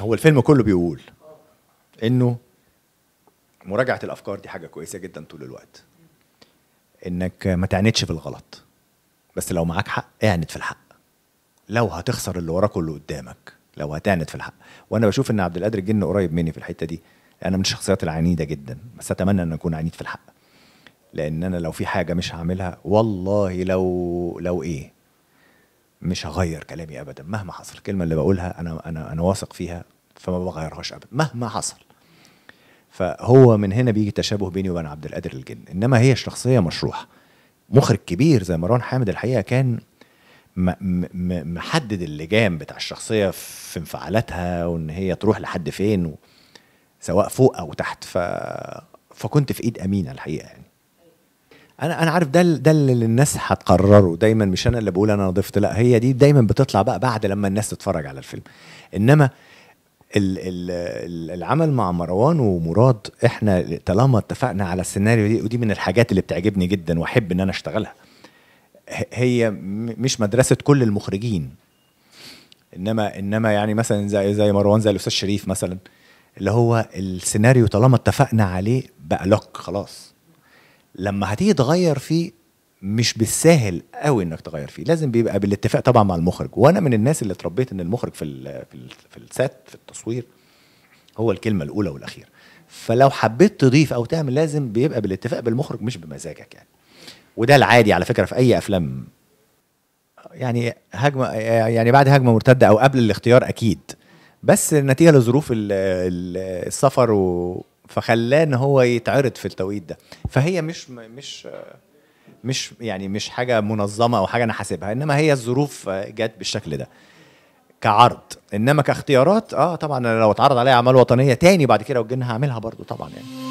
هو الفيلم كله بيقول انه مراجعه الافكار دي حاجه كويسه جدا طول الوقت انك ما تعندش في الغلط بس لو معاك حق اعند في الحق لو هتخسر اللي وراك واللي قدامك لو هتعند في الحق وانا بشوف ان عبد القادر الجن قريب مني في الحته دي انا من الشخصيات العنيده جدا بس اتمنى ان اكون عنيد في الحق لان انا لو في حاجه مش هعملها والله لو لو ايه مش هغير كلامي ابدا مهما حصل الكلمه اللي بقولها انا انا انا واثق فيها فما بغيرهاش ابدا مهما حصل فهو من هنا بيجي تشابه بيني وبين عبد القادر الجن انما هي شخصيه مشروحه مخرج كبير زي مروان حامد الحقيقه كان محدد اللجام بتاع الشخصيه في انفعالاتها وان هي تروح لحد فين سواء فوق او تحت ف... فكنت في ايد امينه الحقيقه يعني انا انا عارف ده ده اللي الناس هتقرره دايما مش انا اللي بقول انا ضفت لا هي دي دايما بتطلع بقى بعد لما الناس تتفرج على الفيلم انما الـ الـ العمل مع مروان ومراد احنا طالما اتفقنا على السيناريو دي ودي من الحاجات اللي بتعجبني جدا واحب ان انا اشتغلها هي مش مدرسه كل المخرجين انما انما يعني مثلا زي زي مروان زي الاستاذ شريف مثلا اللي هو السيناريو طالما اتفقنا عليه بقى لوك خلاص لما هتيجي تغير فيه مش بالساهل قوي انك تغير فيه لازم بيبقى بالاتفاق طبعا مع المخرج وانا من الناس اللي اتربيت ان المخرج في ال في, ال في السات في التصوير هو الكلمه الاولى والاخيره فلو حبيت تضيف او تعمل لازم بيبقى بالاتفاق بالمخرج مش بمزاجك يعني وده العادي على فكره في اي افلام يعني هجمه يعني بعد هجمه مرتده او قبل الاختيار اكيد بس نتيجه لظروف السفر و فخلاه ان هو يتعرض في التوقيت ده فهي مش مش مش يعني مش حاجه منظمه او حاجه انا حاسبها انما هي الظروف جت بالشكل ده كعرض انما كاختيارات اه طبعا انا لو اتعرض عليا اعمال وطنيه تاني بعد كده وجينا هعملها برضو طبعا يعني